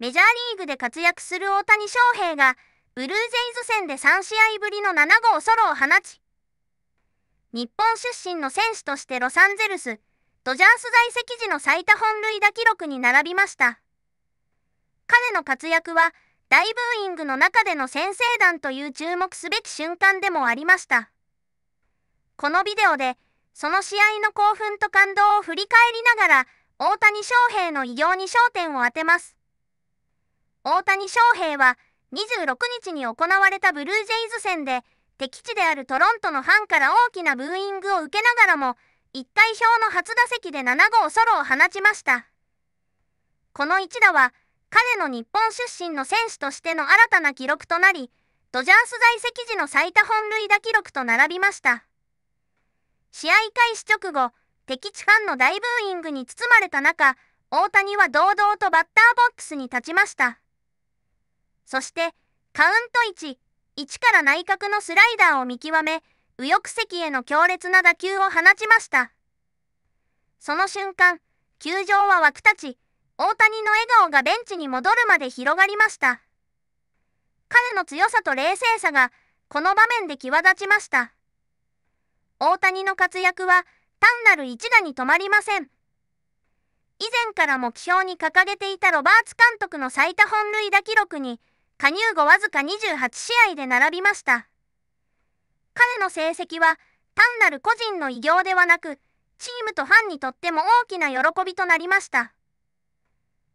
メジャーリーグで活躍する大谷翔平が、ブルージェイズ戦で3試合ぶりの7号ソロを放ち、日本出身の選手としてロサンゼルス、ドジャース在籍時の最多本塁打記録に並びました。彼の活躍は、大ブーイングの中での先制弾という注目すべき瞬間でもありました。このビデオで、その試合の興奮と感動を振り返りながら、大谷翔平の偉業に焦点を当てます。大谷翔平は26日に行われたブルージェイズ戦で敵地であるトロントのファンから大きなブーイングを受けながらも一体表の初打席で7号ソロを放ちましたこの一打は彼の日本出身の選手としての新たな記録となりドジャース在籍時の最多本塁打記録と並びました試合開始直後敵地ファンの大ブーイングに包まれた中大谷は堂々とバッターボックスに立ちましたそしてカウント1、1から内角のスライダーを見極め、右翼席への強烈な打球を放ちました。その瞬間、球場は湧くたち、大谷の笑顔がベンチに戻るまで広がりました。彼の強さと冷静さが、この場面で際立ちました。大谷の活躍は、単なる一打に止まりません。以前から目標に掲げていたロバーツ監督の最多本塁打記録に、加入後わずか28試合で並びました。彼の成績は単なる個人の偉業ではなく、チームとファンにとっても大きな喜びとなりました。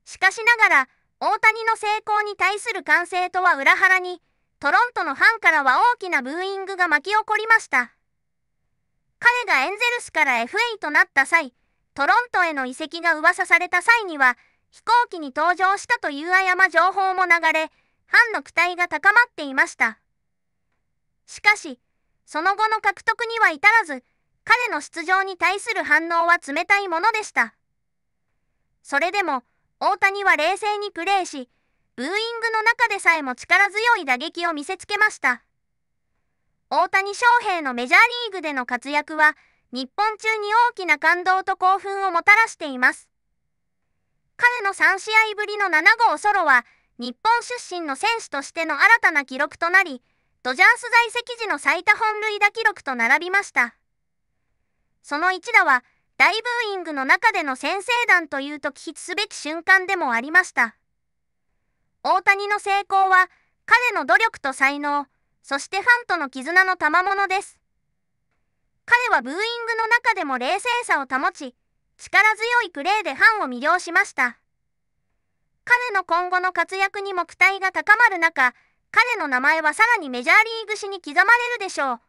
しかしながら、大谷の成功に対する歓声とは裏腹に、トロントのファンからは大きなブーイングが巻き起こりました。彼がエンゼルスから FA となった際、トロントへの移籍が噂された際には、飛行機に搭乗したという誤情報も流れ、藩の期待が高まっていました。しかし、その後の獲得には至らず、彼の出場に対する反応は冷たいものでした。それでも、大谷は冷静にプレーし、ブーイングの中でさえも力強い打撃を見せつけました。大谷翔平のメジャーリーグでの活躍は、日本中に大きな感動と興奮をもたらしています。彼の3試合ぶりの7号ソロは、日本出身の選手としての新たな記録となり、ドジャース在籍時の最多本塁打記録と並びました。その一打は、大ブーイングの中での先制弾というと期筆すべき瞬間でもありました。大谷の成功は、彼の努力と才能、そしてファンとの絆の賜物です。彼はブーイングの中でも冷静さを保ち、力強いプレーでファンを魅了しました。彼の今後の活躍にも期待が高まる中、彼の名前はさらにメジャーリーグ史に刻まれるでしょう。